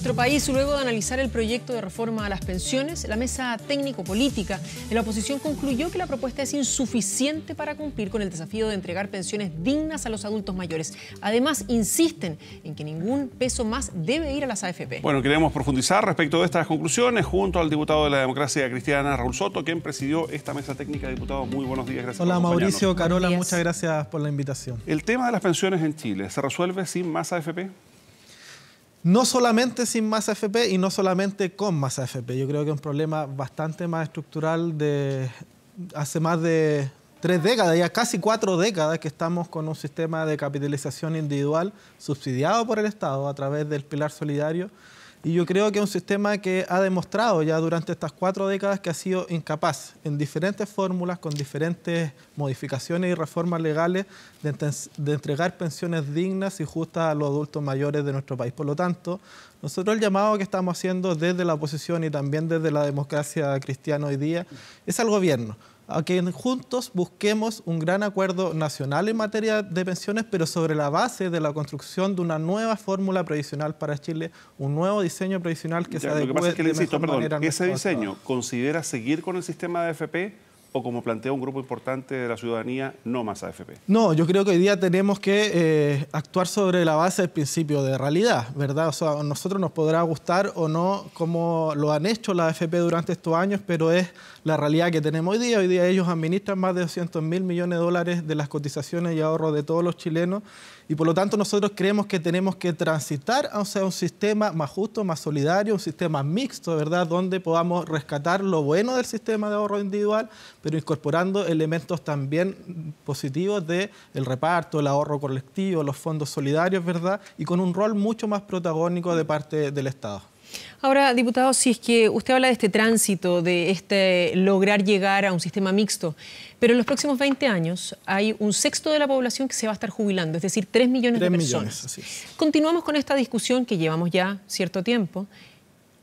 nuestro país, luego de analizar el proyecto de reforma a las pensiones, la mesa técnico-política de la oposición concluyó que la propuesta es insuficiente para cumplir con el desafío de entregar pensiones dignas a los adultos mayores. Además, insisten en que ningún peso más debe ir a las AFP. Bueno, queremos profundizar respecto de estas conclusiones junto al diputado de la democracia cristiana, Raúl Soto, quien presidió esta mesa técnica. Diputado, muy buenos días. Gracias Hola, Mauricio, Carola, muchas gracias por la invitación. El tema de las pensiones en Chile, ¿se resuelve sin más AFP? no solamente sin más AFP y no solamente con más AFP. Yo creo que es un problema bastante más estructural de hace más de tres décadas, ya casi cuatro décadas que estamos con un sistema de capitalización individual subsidiado por el Estado a través del pilar solidario y yo creo que es un sistema que ha demostrado ya durante estas cuatro décadas que ha sido incapaz, en diferentes fórmulas, con diferentes modificaciones y reformas legales, de, de, entregar pensiones dignas y justas a los adultos mayores de nuestro país. Por lo tanto, nosotros el llamado que estamos haciendo desde la oposición y también desde la democracia cristiana hoy día es al gobierno a que juntos busquemos un gran acuerdo nacional en materia de pensiones, pero sobre la base de la construcción de una nueva fórmula previsional para Chile, un nuevo diseño previsional que se adecue lo que pasa ese diseño considera seguir con el sistema de AFP? o como plantea un grupo importante de la ciudadanía, no más AFP? No, yo creo que hoy día tenemos que eh, actuar sobre la base del principio de realidad, ¿verdad? O sea, a nosotros nos podrá gustar o no como lo han hecho la AFP durante estos años, pero es la realidad que tenemos hoy día. Hoy día ellos administran más de 200 mil millones de dólares de las cotizaciones y ahorros de todos los chilenos y por lo tanto nosotros creemos que tenemos que transitar a un sistema más justo, más solidario, un sistema mixto, ¿verdad? Donde podamos rescatar lo bueno del sistema de ahorro individual, pero incorporando elementos también positivos de el reparto, el ahorro colectivo, los fondos solidarios, ¿verdad? Y con un rol mucho más protagónico de parte del Estado. Ahora, diputado, si es que usted habla de este tránsito, de este lograr llegar a un sistema mixto, pero en los próximos 20 años hay un sexto de la población que se va a estar jubilando, es decir, 3 millones de personas. Millones, Continuamos con esta discusión que llevamos ya cierto tiempo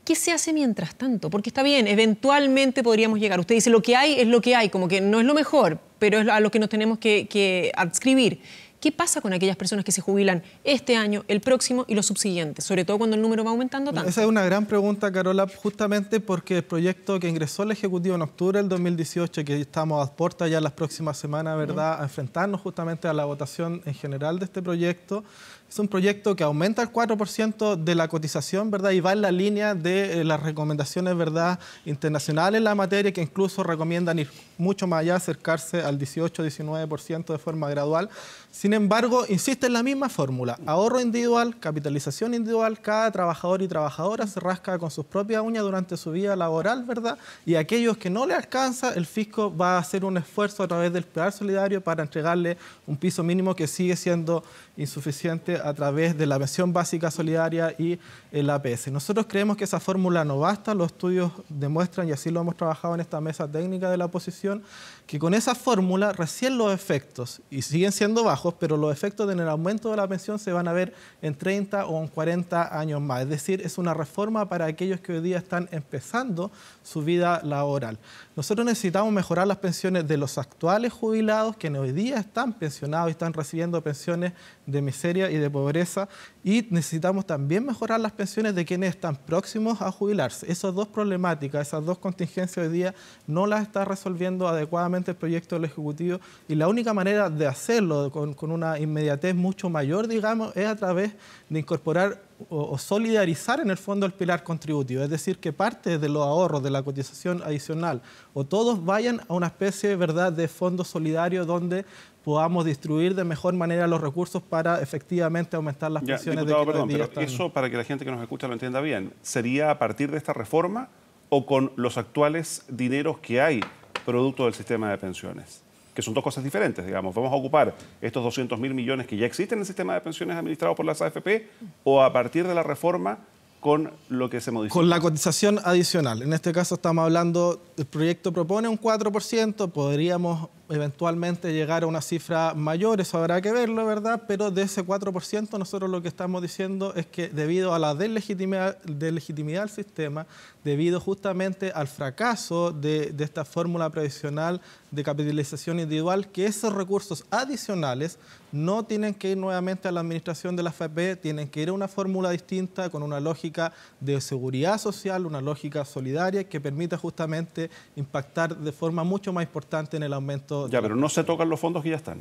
¿qué se hace mientras tanto? Porque está bien, eventualmente podríamos llegar. Usted dice, lo que hay es lo que hay, como que no es lo mejor, pero es a lo que nos tenemos que, adscribir. ¿Qué pasa con aquellas personas que se jubilan este año, el próximo y los subsiguientes? Sobre todo cuando el número va aumentando tanto. Esa es una gran pregunta, Carola, justamente porque el proyecto que ingresó el Ejecutivo en octubre del 2018, que estamos a puertas ya las próximas semanas, ¿verdad?, a enfrentarnos justamente a la votación en general de este proyecto, es un proyecto que aumenta el 4% de la cotización, ¿verdad? Y va en la línea de eh, las recomendaciones, ¿verdad?, internacionales en la materia, que incluso recomiendan ir mucho más allá, acercarse al 18-19% de forma gradual. Sin embargo, insiste en la misma fórmula, ahorro individual, capitalización individual, cada trabajador y trabajadora se rasca con sus propias uñas durante su vida laboral, ¿verdad? Y aquellos que no le alcanza, el fisco va a hacer un esfuerzo a través del Pilar Solidario para entregarle un piso mínimo que sigue siendo insuficiente a través de la pensión básica solidaria y el eh, APS. Nosotros creemos que esa fórmula no basta, los estudios demuestran, y así lo hemos trabajado en esta mesa técnica de la oposición, que con esa fórmula recién los efectos, y siguen siendo bajos, pero los efectos en el aumento de la pensión se van a ver en 30 o en 40 años más. Es decir, es una reforma para aquellos que hoy día están empezando su vida laboral. Nosotros necesitamos mejorar las pensiones de los actuales jubilados que hoy día están pensionados y están recibiendo pensiones de miseria y de pobreza y necesitamos también mejorar las pensiones de quienes están próximos a jubilarse. Esas dos problemáticas, esas dos contingencias hoy día no las está resolviendo adecuadamente el proyecto del Ejecutivo y la única manera de hacerlo con, una inmediatez mucho mayor, digamos, es a través de incorporar o, solidarizar en el fondo el pilar contributivo, es decir, que parte de los ahorros de la cotización adicional o todos vayan a una especie ¿verdad? de fondo solidario donde podamos distribuir de mejor manera los recursos para efectivamente aumentar las pensiones de perdón, pero Eso para que la gente que nos escucha lo entienda bien, ¿sería a partir de esta reforma o con los actuales dineros que hay producto del sistema de pensiones? que son dos cosas diferentes, digamos. Vamos a ocupar estos 200 mil millones que ya existen en el sistema de pensiones administrado por las AFP o a partir de la reforma con lo que se modifica. Con la cotización adicional. En este caso estamos hablando, el proyecto propone un 4%, podríamos eventualmente llegar a una cifra mayor, eso habrá que verlo, ¿verdad? Pero de ese 4% nosotros lo que estamos diciendo es que debido a la deslegitimidad, del sistema, debido justamente al fracaso de, esta fórmula previsional de capitalización individual, que esos recursos adicionales no tienen que ir nuevamente a la administración de la FP, tienen que ir a una fórmula distinta, con una lógica de seguridad social, una lógica solidaria que permita justamente impactar de forma mucho más importante en el aumento ya, pero no se tocan los fondos que ya están.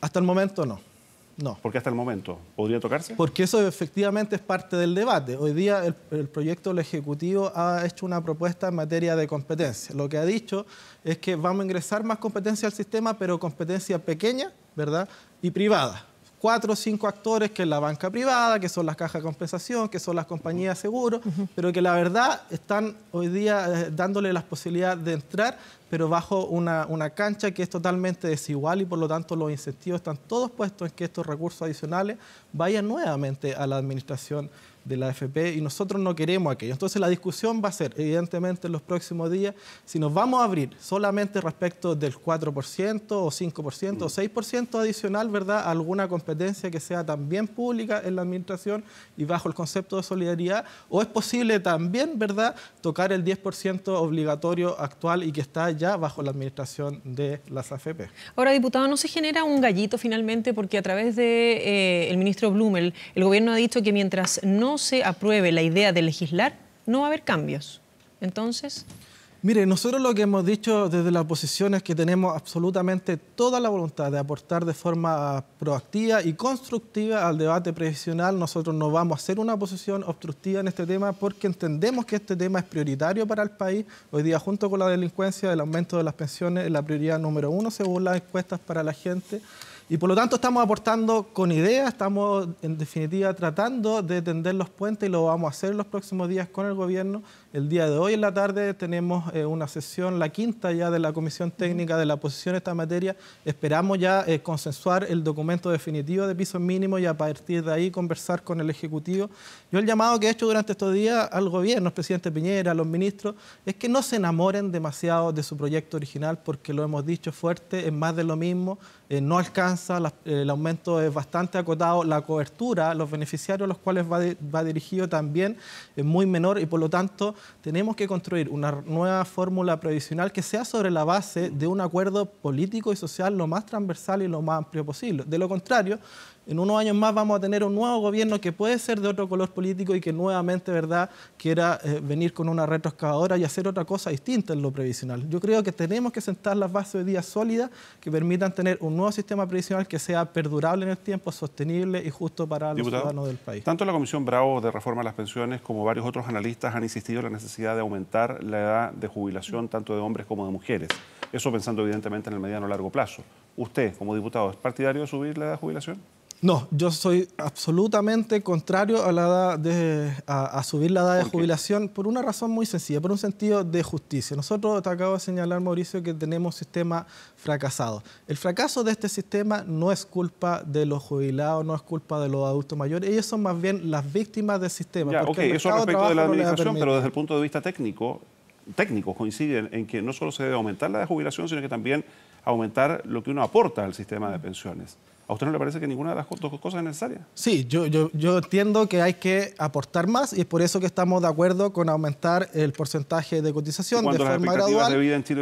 Hasta el momento no. No. ¿Por qué hasta el momento? ¿Podría tocarse? Porque eso efectivamente es parte del debate. Hoy día el, proyecto del Ejecutivo ha hecho una propuesta en materia de competencia. Lo que ha dicho es que vamos a ingresar más competencia al sistema, pero competencia pequeña, ¿verdad? Y privada cuatro o cinco actores, que es la banca privada, que son las cajas de compensación, que son las compañías de seguros, pero que la verdad están hoy día eh, dándole las posibilidades de entrar, pero bajo una, una, cancha que es totalmente desigual y por lo tanto los incentivos están todos puestos en que estos recursos adicionales vayan nuevamente a la administración de la AFP y nosotros no queremos aquello. Entonces la discusión va a ser, evidentemente, en los próximos días, si nos vamos a abrir solamente respecto del 4% o 5% o 6% adicional, ¿verdad?, alguna competencia que sea también pública en la administración y bajo el concepto de solidaridad, o es posible también, ¿verdad?, tocar el 10% obligatorio actual y que está ya bajo la administración de las AFP. Ahora, diputado, ¿no se genera un gallito finalmente? Porque a través del de, eh, ministro Blumel, el gobierno ha dicho que mientras no se apruebe la idea de legislar, no va a haber cambios. Entonces... Mire, nosotros lo que hemos dicho desde la oposición es que tenemos absolutamente toda la voluntad de aportar de forma proactiva y constructiva al debate previsional. Nosotros no vamos a hacer una oposición obstructiva en este tema porque entendemos que este tema es prioritario para el país. Hoy día, junto con la delincuencia, el aumento de las pensiones es la prioridad número uno según las encuestas para la gente. Y por lo tanto estamos aportando con ideas, estamos en definitiva tratando de tender los puentes y lo vamos a hacer los próximos días con el gobierno el día de hoy en la tarde tenemos eh, una sesión, la quinta ya de la Comisión Técnica de la posición de esta materia. Esperamos ya eh, consensuar el documento definitivo de pisos mínimos y a partir de ahí conversar con el Ejecutivo. Yo el llamado que he hecho durante estos días al gobierno, al presidente Piñera, a los ministros, es que no se enamoren demasiado de su proyecto original porque lo hemos dicho fuerte, es más de lo mismo, eh, no alcanza, el aumento es bastante acotado, la cobertura, los beneficiarios a los cuales va, va dirigido también es muy menor y por lo tanto tenemos que construir una nueva fórmula provisional que sea sobre la base de un acuerdo político y social lo más transversal y lo más amplio posible. De lo contrario, en unos años más vamos a tener un nuevo gobierno que puede ser de otro color político y que nuevamente, ¿verdad?, quiera eh, venir con una retroexcavadora y hacer otra cosa distinta en lo previsional. Yo creo que tenemos que sentar las bases de día sólidas que permitan tener un nuevo sistema previsional que sea perdurable en el tiempo, sostenible y justo para los ciudadanos del país. Tanto la Comisión Bravo de Reforma a las Pensiones como varios otros analistas han insistido en la necesidad de aumentar la edad de jubilación tanto de hombres como de mujeres. Eso pensando evidentemente en el mediano largo plazo. ¿Usted, como diputado, es partidario de subir la edad de jubilación? No, yo soy absolutamente contrario a, la a, subir la edad de jubilación por una razón muy sencilla, por un sentido de justicia. Nosotros, te acabo de señalar, Mauricio, que tenemos un sistema fracasado. El fracaso de este sistema no es culpa de los jubilados, no es culpa de los adultos mayores, ellos son más bien las víctimas del sistema. Ya, eso respecto de la administración, pero desde el punto de vista técnico, técnicos coinciden en que no solo se debe aumentar la edad de jubilación, sino que también aumentar lo que uno aporta al sistema de mm. pensiones. ¿A usted no le parece que ninguna de las dos cosas es necesaria? Sí, yo, yo, yo, entiendo que hay que aportar más y es por eso que estamos de acuerdo con aumentar el porcentaje de cotización de forma las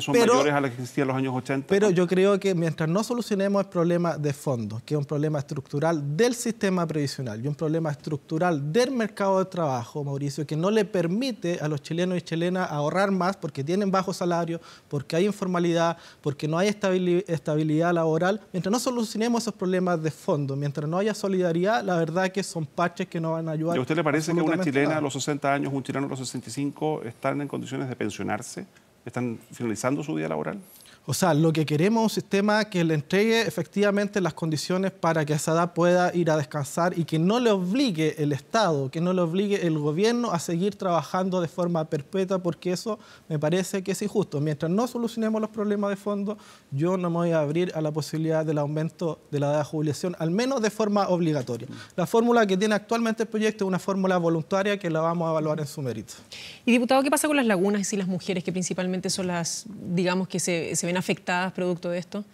son mayores a las que existían los años 80. Pero yo creo que mientras no solucionemos el problema de fondo, que es un problema estructural del sistema previsional y un problema estructural del mercado de trabajo, Mauricio, que no le permite a los chilenos y chilenas ahorrar más porque tienen bajos salarios, porque hay informalidad, porque no hay estabilidad laboral, mientras no solucionemos esos problemas, de fondo. Mientras no haya solidaridad, la verdad que son parches que no van a ayudar. ¿Y a usted le parece que una chilena a los 60 años, un chileno a los 65 están en condiciones de pensionarse? ¿Están finalizando su vida laboral? O sea, lo que queremos es un sistema que le entregue efectivamente las condiciones para que esa edad pueda ir a descansar y que no le obligue el Estado, que no le obligue el gobierno a seguir trabajando de forma perpetua, porque eso me parece que es injusto. Mientras no solucionemos los problemas de fondo, yo no me voy a abrir a la posibilidad del aumento de la edad de jubilación, al menos de forma obligatoria. La fórmula que tiene actualmente el proyecto es una fórmula voluntaria que la vamos a evaluar en su mérito. Y diputado, ¿qué pasa con las lagunas y las mujeres que principalmente son las, digamos, que se ven afectadas producto de esto?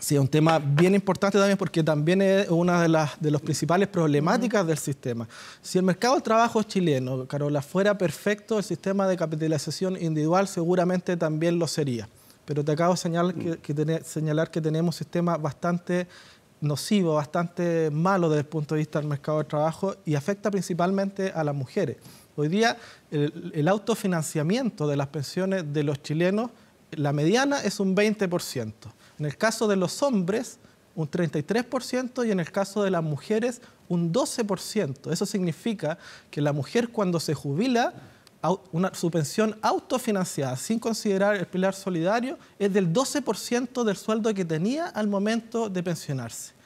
Sí, es un tema bien importante también porque también es una de las de los principales problemáticas del sistema. Si el mercado de trabajo chileno, Carola, fuera perfecto, el sistema de capitalización individual seguramente también lo sería. Pero te acabo de señalar que, señalar que tenemos un sistema bastante nocivo, bastante malo desde el punto de vista del mercado de trabajo y afecta principalmente a las mujeres. Hoy día el, el autofinanciamiento de las pensiones de los chilenos la mediana es un 20%. En el caso de los hombres, un 33% y en el caso de las mujeres, un 12%. Eso significa que la mujer cuando se jubila, una, su pensión autofinanciada, sin considerar el pilar solidario, es del 12% del sueldo que tenía al momento de pensionarse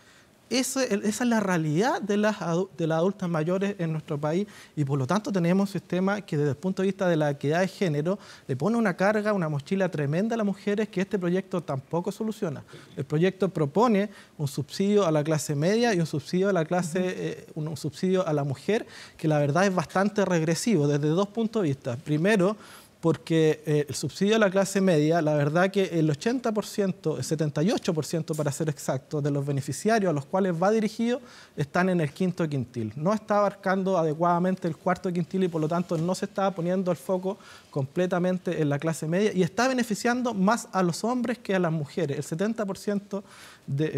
esa es la realidad de las, de las adultas mayores en nuestro país y por lo tanto tenemos un sistema que desde el punto de vista de la equidad de género le pone una carga, una mochila tremenda a las mujeres que este proyecto tampoco soluciona. El proyecto propone un subsidio a la clase media y un subsidio a la clase, eh, un subsidio a la mujer que la verdad es bastante regresivo desde dos puntos de vista. Primero, porque el eh, subsidio a la clase media, la verdad que el 80%, el 78% para ser exacto, de los beneficiarios a los cuales va dirigido están en el quinto quintil. No está abarcando adecuadamente el cuarto quintil y por lo tanto no se está poniendo el foco completamente en la clase media y está beneficiando más a los hombres que a las mujeres. El 70%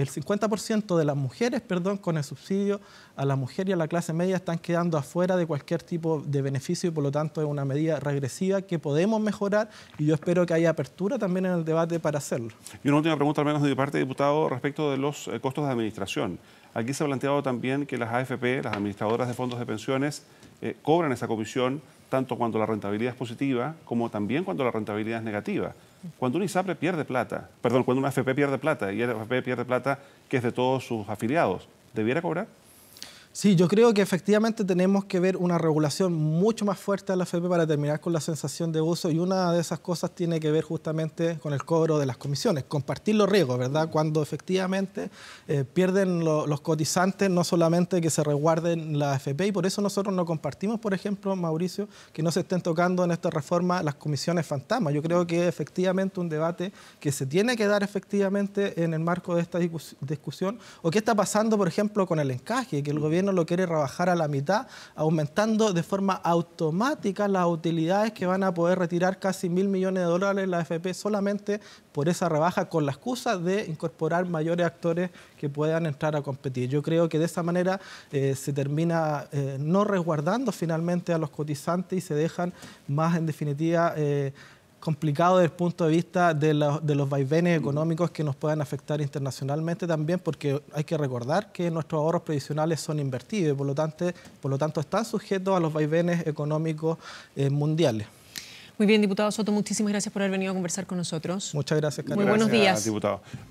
50% de las mujeres, perdón, con el subsidio a la mujer y a la clase media están quedando afuera de cualquier tipo de beneficio y por lo tanto es una medida regresiva que podría podemos mejorar y yo espero que haya apertura también en el debate para hacerlo. Y una última pregunta, al menos de mi parte, diputado, respecto de los eh, costos de administración. Aquí se ha planteado también que las AFP, las administradoras de fondos de pensiones, eh, cobran esa comisión tanto cuando la rentabilidad es positiva como también cuando la rentabilidad es negativa. Cuando un ISAPRE pierde plata, perdón, cuando una AFP pierde plata y la AFP pierde plata que es de todos sus afiliados, ¿debiera cobrar? Sí, yo creo que efectivamente tenemos que ver una regulación mucho más fuerte a la FP para terminar con la sensación de uso y una de esas cosas tiene que ver justamente con el cobro de las comisiones, compartir los riesgos, ¿verdad? Cuando efectivamente eh, pierden los cotizantes, no solamente que se resguarden la FP y por eso nosotros no compartimos, por ejemplo, Mauricio, que no se estén tocando en esta reforma las comisiones fantasma. Yo creo que efectivamente un debate que se tiene que dar efectivamente en el marco de esta discusión o qué está pasando, por ejemplo, con el encaje, que el gobierno no lo quiere rebajar a la mitad, aumentando de forma automática las utilidades que van a poder retirar casi mil millones de dólares la AFP solamente por esa rebaja con la excusa de incorporar mayores actores que puedan entrar a competir. Yo creo que de esa manera eh, se termina eh, no resguardando finalmente a los cotizantes y se dejan más en definitiva... Eh, complicado desde el punto de vista de, los vaivenes económicos que nos puedan afectar internacionalmente también, porque hay que recordar que nuestros ahorros previsionales son invertidos y por lo tanto, por lo tanto están sujetos a los vaivenes económicos eh, mundiales. Muy bien, diputado Soto, muchísimas gracias por haber venido a conversar con nosotros. Muchas gracias, Carlos. Muy buenos días. Diputado.